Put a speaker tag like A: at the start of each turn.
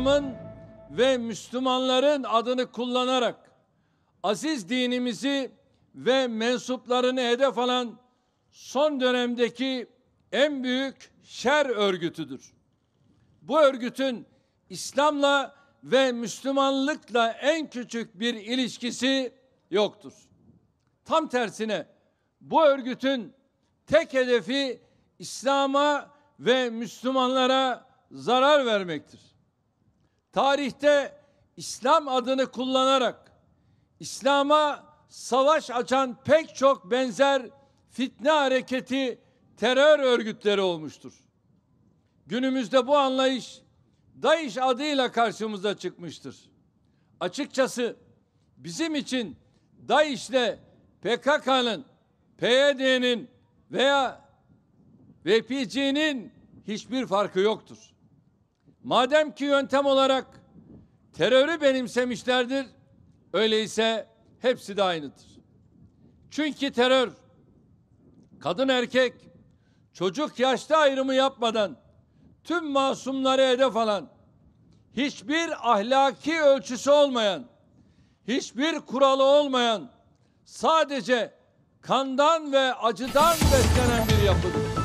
A: İslam'ın ve Müslümanların adını kullanarak aziz dinimizi ve mensuplarını hedef alan son dönemdeki en büyük şer örgütüdür. Bu örgütün İslam'la ve Müslümanlıkla en küçük bir ilişkisi yoktur. Tam tersine bu örgütün tek hedefi İslam'a ve Müslümanlara zarar vermektir tarihte İslam adını kullanarak İslam'a savaş açan pek çok benzer fitne hareketi terör örgütleri olmuştur. Günümüzde bu anlayış DAEŞ adıyla karşımıza çıkmıştır. Açıkçası bizim için DAEŞ'le PKK'nın, PYD'nin veya VPC'nin hiçbir farkı yoktur. Madem ki yöntem olarak terörü benimsemişlerdir, öyleyse hepsi de aynıdır. Çünkü terör kadın erkek çocuk yaşta ayrımı yapmadan tüm masumları hedef alan hiçbir ahlaki ölçüsü olmayan hiçbir kuralı olmayan sadece kandan ve acıdan beslenen bir yapıdır.